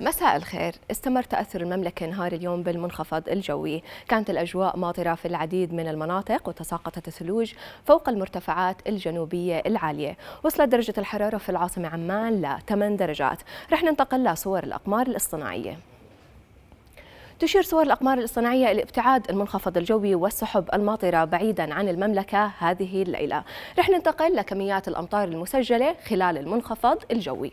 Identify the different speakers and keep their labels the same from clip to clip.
Speaker 1: مساء الخير استمر تأثر المملكة نهار اليوم بالمنخفض الجوي كانت الأجواء ماطرة في العديد من المناطق وتساقطت الثلوج فوق المرتفعات الجنوبية العالية وصلت درجة الحرارة في العاصمة عمان ل 8 درجات رح ننتقل لصور الأقمار الاصطناعية تشير صور الأقمار الاصطناعية إلى ابتعاد المنخفض الجوي والسحب الماطرة بعيدا عن المملكة هذه الليلة رح ننتقل لكميات الأمطار المسجلة خلال المنخفض الجوي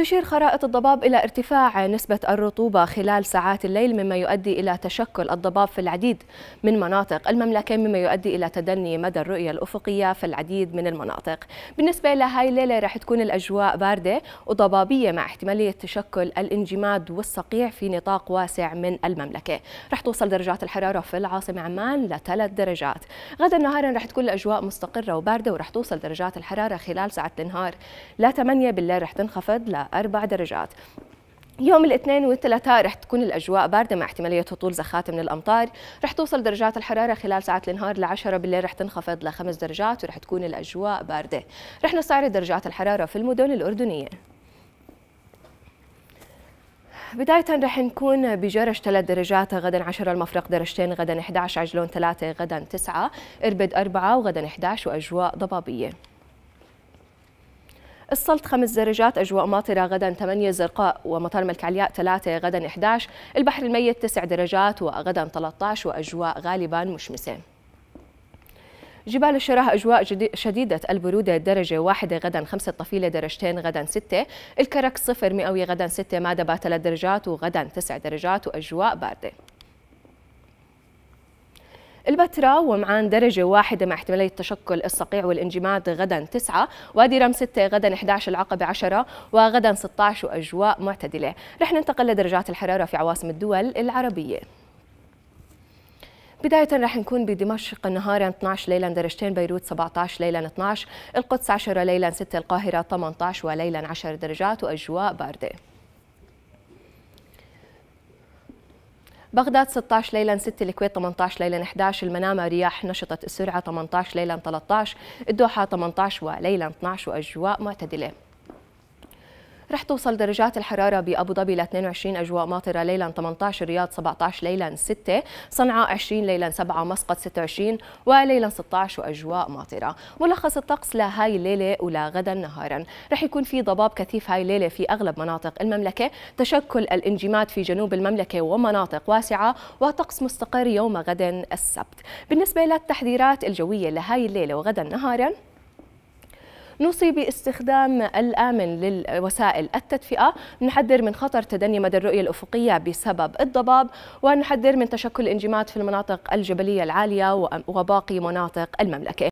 Speaker 1: تشير خرائط الضباب إلى ارتفاع نسبة الرطوبة خلال ساعات الليل مما يؤدي إلى تشكل الضباب في العديد من مناطق المملكة مما يؤدي إلى تدني مدى الرؤية الأفقية في العديد من المناطق بالنسبة لهاي الليلة راح تكون الأجواء باردة وضبابية مع احتمالية تشكل الانجماد والصقيع في نطاق واسع من المملكة راح توصل درجات الحرارة في العاصمة عمان لثلاث درجات غدا نهارا راح تكون الأجواء مستقرة وباردة وراح توصل درجات الحرارة خلال ساعة النهار لا 8 بالليل راح تنخفض ل أربع درجات يوم الاثنين والثلاثاء رح تكون الاجواء بارده مع احتماليه هطول زخات من الامطار، رح توصل درجات الحراره خلال ساعات النهار ل 10 بالليل رح تنخفض لخمس درجات ورح تكون الاجواء بارده. رح نستعرض درجات الحراره في المدن الاردنيه. بداية رح نكون بجرش 3 درجات غدا 10 المفرق درجتين غدا 11 عجلون 3 غدا 9 اربد 4 وغدا 11 واجواء ضبابيه السلط خمس درجات أجواء ماطرة غدا 8 زرقاء ومطار ملك علياء 3 غدا 11 البحر الميت 9 درجات وغدا 13 وأجواء غالبا مشمسة جبال الشراه أجواء شديدة البرودة درجة واحدة غدا خمسة طفيلة درجتين غدا ستة الكرك صفر مئوي غدا ستة مادبة ثلاث درجات وغدا تسع درجات وأجواء باردة البتراء ومعان درجة واحدة مع احتمالية تشكل الصقيع والانجماد غدا 9 وادي رم 6 غدا 11 العقبة 10 وغدا 16 وأجواء معتدلة رح ننتقل لدرجات الحرارة في عواصم الدول العربية بداية رح نكون بدمشق نهارا 12 ليلا درجتين بيروت 17 ليلا 12 القدس 10 ليلا 6 القاهرة 18 وليلا 10 درجات وأجواء باردة بغداد 16 ليلا 6 الكويت 18 ليلا 11 المنامة رياح نشطت السرعة 18 ليلا 13 الدوحة 18 وليلا 12 وأجواء معتدلة رح توصل درجات الحرارة بأبو ظبي ل 22 أجواء ماطرة ليلا 18 رياض 17 ليلا 6 صنعاء 20 ليلا 7 مسقط 26 وليلا 16 وأجواء ماطرة ملخص الطقس لهاي الليلة ولا غدا نهارا رح يكون في ضباب كثيف هاي الليلة في أغلب مناطق المملكة تشكل الانجماد في جنوب المملكة ومناطق واسعة وطقس مستقر يوم غد السبت بالنسبة للتحذيرات الجوية لهاي الليلة وغدا نهارا نوصي باستخدام الآمن للوسائل التدفئة نحذر من خطر تدني مدى الرؤية الأفقية بسبب الضباب ونحذر من تشكل الانجماد في المناطق الجبلية العالية وباقي مناطق المملكة